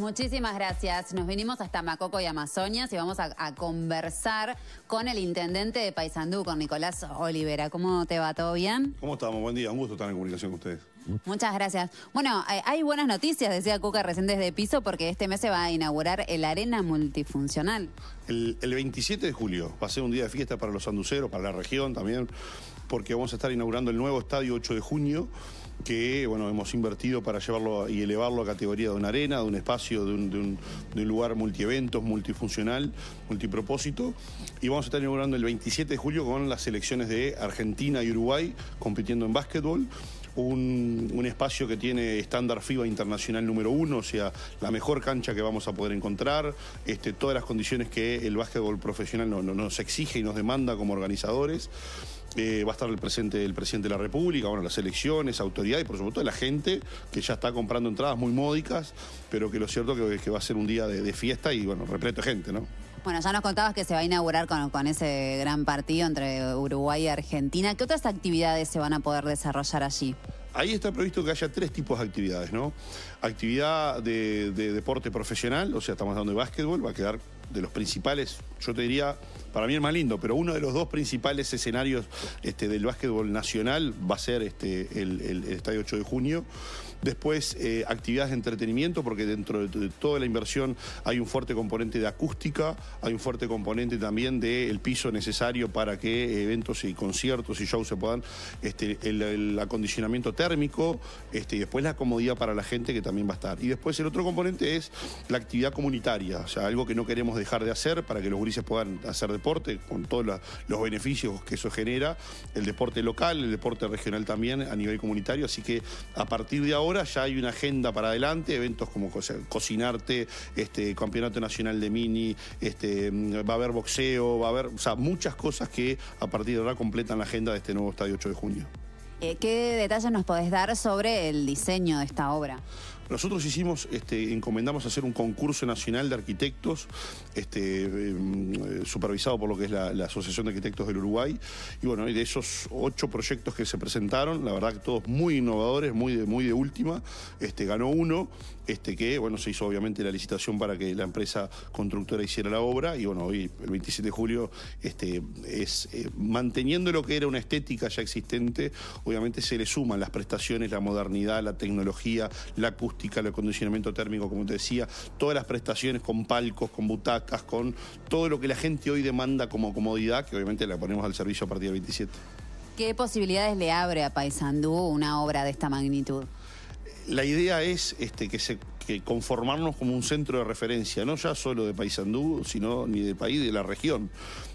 Muchísimas gracias. Nos vinimos hasta Macoco y Amazonas y vamos a, conversar con el intendente de Paysandú, con Nicolás Olivera. ¿Cómo te va? ¿Todo bien? ¿Cómo estamos? Buen día. Un gusto estar en comunicación con ustedes. Muchas gracias. Bueno, hay buenas noticias, decía Cuca recién desde piso, porque este mes se va a inaugurar el Arena Multifuncional. El, el 27 de julio va a ser un día de fiesta para los sanduceros, para la región también, porque vamos a estar inaugurando el nuevo estadio 8 de junio que bueno, hemos invertido para llevarlo y elevarlo a categoría de una arena, de un espacio, de un, lugar multieventos, multifuncional, multipropósito. Y vamos a estar inaugurando el 27 de julio con las selecciones de Argentina y Uruguay compitiendo en básquetbol. Un, espacio que tiene estándar FIBA internacional número uno, o sea, la mejor cancha que vamos a poder encontrar, este, todas las condiciones que el básquetbol profesional nos exige y nos demanda como organizadores. Eh, va a estar el presente, el presidente de la República, bueno, las elecciones, autoridad y por supuesto la gente que ya está comprando entradas muy módicas, pero que lo cierto que, que va a ser un día de, fiesta y bueno, repleto de gente, ¿no? Bueno, ya nos contabas que se va a inaugurar con, ese gran partido entre Uruguay y Argentina. ¿Qué otras actividades se van a poder desarrollar allí? Ahí está previsto que haya tres tipos de actividades, ¿no? Actividad de, de deporte profesional, o sea, estamos dando de básquetbol, va a quedar de los principales, yo te diría, para mí es más lindo, pero uno de los dos principales escenarios este, del básquetbol nacional va a ser este, el, Estadio 8 de junio. Después, eh, actividades de entretenimiento, porque dentro de toda la inversión hay un fuerte componente de acústica, hay un fuerte componente también del piso necesario para que eventos y conciertos y shows se puedan, este, el, acondicionamiento térmico, este, y después la comodidad para la gente que también va a estar. Y después el otro componente es la actividad comunitaria, o sea, algo que no queremos dejar de hacer para que los gurises puedan hacer deporte con todos los beneficios que eso genera, el deporte local, el deporte regional también a nivel comunitario. Así que a partir de ahora ya hay una agenda para adelante, eventos como cocinarte, este, campeonato nacional de mini, este, mm, va a haber boxeo, va a haber, muchas cosas que a partir de ahora completan la agenda de este nuevo estadio 8 de junio. Eh, ¿Qué detalles nos podés dar sobre el diseño de esta obra? Nosotros hicimos, este, encomendamos hacer un concurso nacional de arquitectos, este, em, supervisado por lo que es la, Asociación de Arquitectos del Uruguay. Y bueno, de esos ocho proyectos que se presentaron, la verdad que todos muy innovadores, muy de, última, este, ganó uno este que, bueno, se hizo obviamente la licitación para que la empresa constructora hiciera la obra y bueno, hoy el 27 de julio este, es eh, manteniendo lo que era una estética ya existente, obviamente se le suman las prestaciones, la modernidad, la tecnología, la acústica, el acondicionamiento térmico, como te decía, todas las prestaciones con palcos, con butacas, con todo lo que la gente hoy demanda como comodidad, que obviamente la ponemos al servicio a partir del 27. ¿Qué posibilidades le abre a Paysandú una obra de esta magnitud? la idea es este, que se que conformarnos como un centro de referencia, no ya solo de Paysandú, sino ni de país, de la región.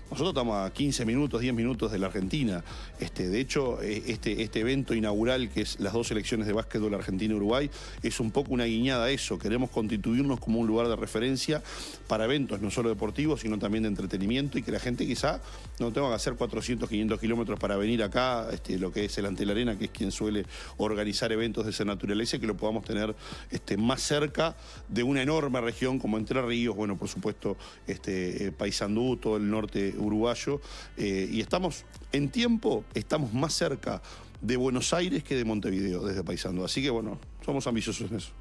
Nosotros estamos a 15 minutos, 10 minutos de la Argentina. Este, de hecho, e, este, este evento inaugural, que es las dos elecciones de básquetbol Argentina-Uruguay, es un poco una guiñada a eso. Queremos constituirnos como un lugar de referencia para eventos, no solo deportivos, sino también de entretenimiento, y que la gente quizá no tenga que hacer 400, 500 kilómetros para venir acá, este, lo que es el la Arena, que es quien suele organizar eventos de esa naturaleza, y que lo podamos tener este, más cerca cerca de una enorme región como Entre Ríos, bueno, por supuesto, este, eh, Paysandú, todo el norte uruguayo, eh, y estamos en tiempo, estamos más cerca de Buenos Aires que de Montevideo desde Paysandú, así que bueno, somos ambiciosos en eso.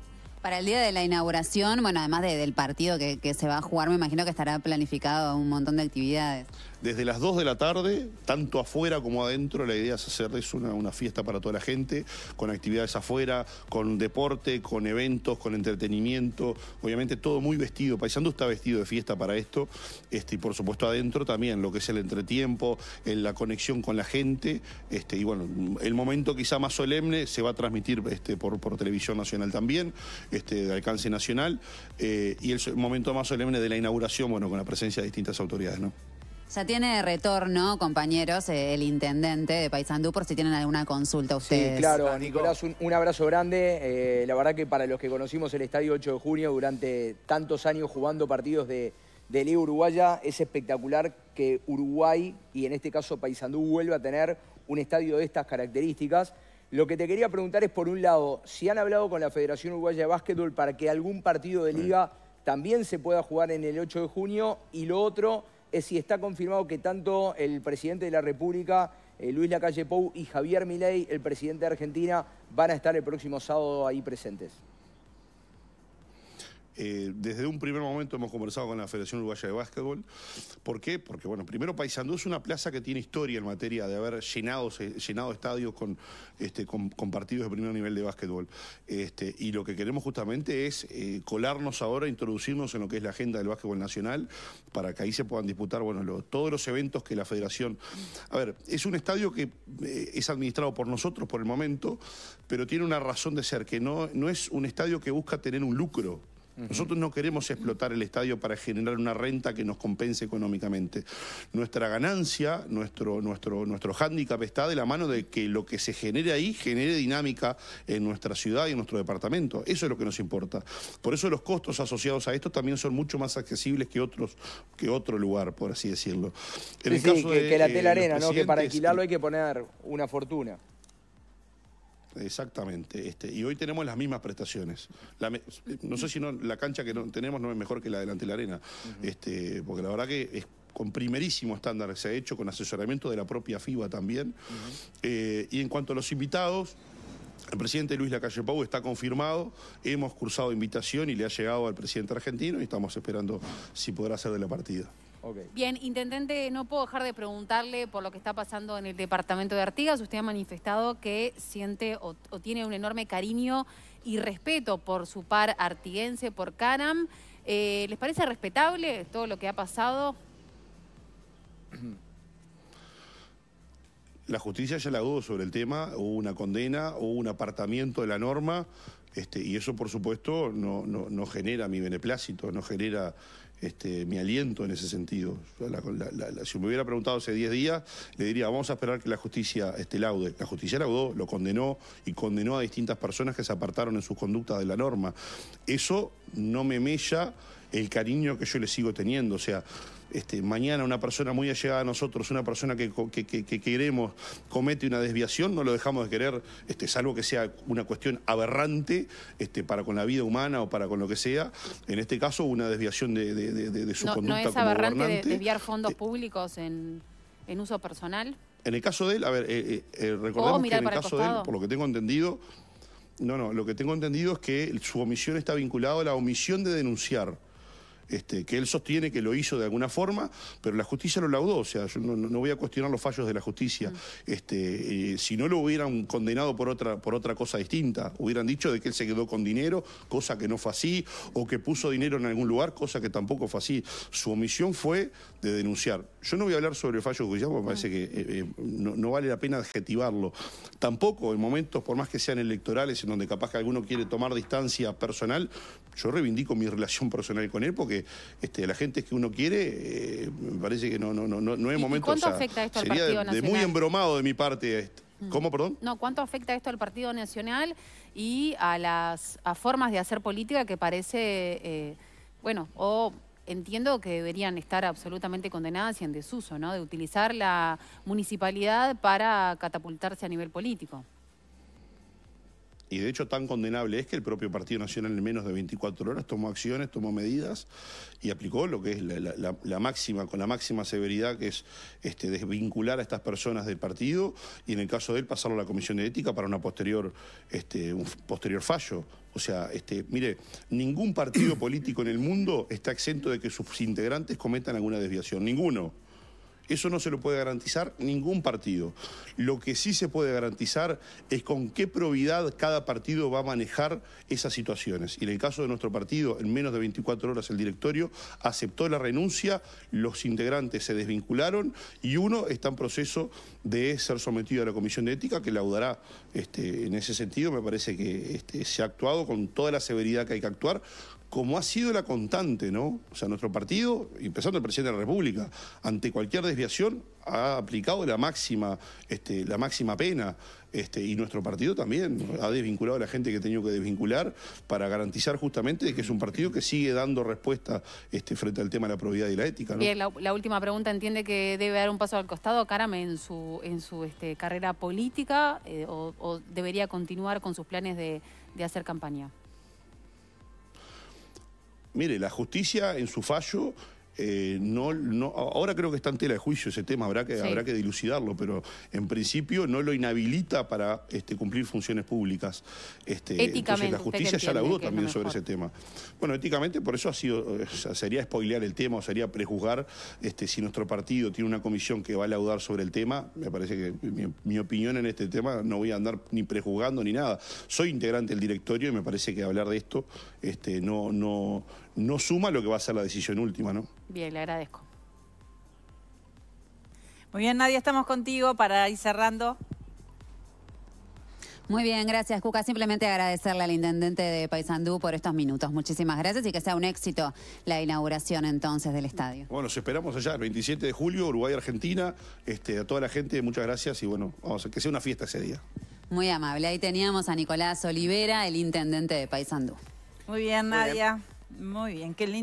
Para el día de la inauguración, bueno, además del partido que, se va a jugar, me imagino que estará planificado un montón de actividades. Desde las 2 de la tarde, tanto afuera como adentro, la idea es hacerles una, fiesta para toda la gente, con actividades afuera, con deporte, con eventos, con entretenimiento, obviamente todo muy vestido. Paisando está vestido de fiesta para esto, este, y por supuesto adentro también, lo que es el entretiempo, la conexión con la gente, este, y bueno, el momento quizá más solemne se va a transmitir este, por televisión nacional también de alcance nacional eh, y el momento más solemne de la inauguración, bueno, con la presencia de distintas autoridades, ¿no? Ya tiene retorno, compañeros, eh, el intendente de Paysandú, por si tienen alguna consulta ustedes. Sí, claro, Nicolás, un, abrazo grande. Eh, la verdad que para los que conocimos el Estadio 8 de Junio durante tantos años jugando partidos de, de Liga Uruguaya, es espectacular que Uruguay, y en este caso Paysandú, vuelva a tener un estadio de estas características. Lo que te quería preguntar es, por un lado, si han hablado con la Federación Uruguaya de Básquetbol para que algún partido de liga también se pueda jugar en el 8 de junio, y lo otro es si está confirmado que tanto el presidente de la República, eh, Luis Lacalle Pou, y Javier Milei, el presidente de Argentina, van a estar el próximo sábado ahí presentes. Eh, desde un primer momento hemos conversado con la Federación Uruguaya de Básquetbol. ¿Por qué? Porque, bueno, primero Paysandú es una plaza que tiene historia en materia de haber llenado, eh, llenado estadios este, con, partidos de primer nivel de básquetbol. Este, y lo que queremos justamente es eh, colarnos ahora, introducirnos en lo que es la agenda del básquetbol nacional, para que ahí se puedan disputar todos los eventos que la Federación. A ver, es un estadio que es administrado por nosotros por el momento, pero tiene una razón de ser, que no, no es un estadio que busca tener un lucro. Nosotros no queremos explotar el estadio para generar una renta que nos compense económicamente. Nuestra ganancia, nuestro, nuestro, nuestro hándicap está de la mano de que lo que se genere ahí genere dinámica en nuestra ciudad y en nuestro departamento. Eso es lo que nos importa. Por eso los costos asociados a esto también son mucho más accesibles que otros que otro lugar, por así decirlo. caso que, de, la eh, tela arena, ¿no? que para alquilarlo hay que poner una fortuna. Exactamente. Este, y hoy tenemos las mismas prestaciones. no sé si la cancha que no, tenemos no es mejor que la delante de la arena. este, porque la verdad que es con primerísimo estándar se ha hecho, con asesoramiento de la propia FIBA también. Eh, y en cuanto a los invitados, el presidente Luis Lacalle Pau está confirmado, hemos cursado invitación y le ha llegado al presidente argentino y estamos esperando si podrá ser de la partida. Bien, intendente, no puedo dejar de preguntarle por lo que está pasando en el departamento de Artigas. Usted ha manifestado que siente o, tiene un enorme cariño y respeto por su par artiguense, por Canam. Eh, ¿Les parece respetable todo lo que ha pasado? La justicia ya la hubo sobre el tema, hubo una condena, hubo un apartamiento de la norma, este, y eso, por supuesto, no, no, genera mi beneplácito, no genera este, mi aliento en ese sentido. si me hubiera preguntado hace 10 días, le diría, vamos a esperar que la justicia este, laude. La justicia laudó, lo condenó y condenó a distintas personas que se apartaron en sus conductas de la norma. Eso no me mella el cariño que yo le sigo teniendo. O sea, este, mañana una persona muy allegada a nosotros, una persona que, queremos, comete una desviación, no lo dejamos de querer, este, salvo que sea una cuestión aberrante este, para con la vida humana o para con lo que sea. En este caso, una desviación de, su conducta. ¿No es aberrante desviar fondos eh, públicos en, uso personal? En el caso de él, a ver, eh, eh, recordemos que en el caso de él, por lo que tengo entendido, no, no, lo que tengo entendido es que su omisión está vinculada a la omisión de denunciar. Este, que él sostiene que lo hizo de alguna forma, pero la justicia lo laudó. O sea, yo no, voy a cuestionar los fallos de la justicia. Mm. Este, eh, si no lo hubieran condenado por otra, por otra cosa distinta, hubieran dicho de que él se quedó con dinero, cosa que no fue así, o que puso dinero en algún lugar, cosa que tampoco fue así. Su omisión fue de denunciar. Yo no voy a hablar sobre el fallo porque me parece que eh, eh, no, no, vale la pena adjetivarlo. Tampoco en momentos, por más que sean electorales, en donde capaz que alguno quiere tomar distancia personal, yo reivindico mi relación personal con él porque este, la gente es que uno quiere, eh, me parece que no, no, no, no es momento. ¿Cuánto afecta esto al Partido de, muy embromado de mi parte mm. ¿Cómo, perdón? No, ¿cuánto afecta esto al Partido Nacional y a las formas de hacer política que parece, eh, bueno, o entiendo que deberían estar absolutamente condenadas y en desuso, ¿no? De utilizar la municipalidad para catapultarse a nivel político y de hecho tan condenable es que el propio Partido Nacional en menos de 24 horas tomó acciones, tomó medidas y aplicó lo que es la, máxima, con la máxima severidad que es este, desvincular a estas personas del partido y en el caso de él pasarlo a la Comisión de Ética para una posterior, este, un posterior fallo. O sea, este, mire, ningún partido político en el mundo está exento de que sus integrantes cometan alguna desviación, ninguno. Eso no se lo puede garantizar ningún partido. Lo que sí se puede garantizar es con qué probidad cada partido va a manejar esas situaciones. Y en el caso de nuestro partido, en menos de 24 horas el directorio aceptó la renuncia, los integrantes se desvincularon y uno está en proceso de ser sometido a la Comisión de Ética que laudará. Este, en ese sentido, me parece que este, se ha actuado con toda la severidad que hay que actuar, como ha sido la constante, ¿no? O sea, nuestro partido, empezando el presidente de la República, ante cualquier desviación ha aplicado la máxima, este, la máxima pena, este, y nuestro partido también ha desvinculado a la gente que ha tenido que desvincular para garantizar justamente que es un partido que sigue dando respuesta este, frente al tema de la probidad y la ética. Bien, la, última pregunta, ¿entiende que debe dar un paso al costado Carame en su, en su carrera política eh, o, debería continuar con sus planes de hacer campaña? Mire, la justicia en su fallo eh, no, no, ahora creo que está en tela de juicio ese tema, habrá que, habrá que dilucidarlo, pero en principio no lo inhabilita para este, cumplir funciones públicas. Este, la justicia ya laudó también sobre ese tema. Bueno, éticamente por eso ha sido, eh, sería spoilear el tema sería prejuzgar este, si nuestro partido tiene una comisión que va a laudar sobre el tema. Me parece que mi, opinión en este tema no voy a andar ni prejuzgando ni nada. Soy integrante del directorio y me parece que hablar de esto este, no, no, no suma lo que va a ser la decisión última, ¿no? Bien, le agradezco. Muy bien, Nadia, estamos contigo para ir cerrando. Muy bien, gracias Cuca. Simplemente agradecerle al intendente de Paysandú por estos minutos. Muchísimas gracias y que sea un éxito la inauguración entonces del estadio. Bueno, nos esperamos allá el 27 de julio, Uruguay-Argentina. Este, a toda la gente, muchas gracias y bueno, vamos a que sea una fiesta ese día. Muy amable. Ahí teníamos a Nicolás Olivera, el intendente de Paysandú. Muy bien, Nadia. Muy bien, qué lindo.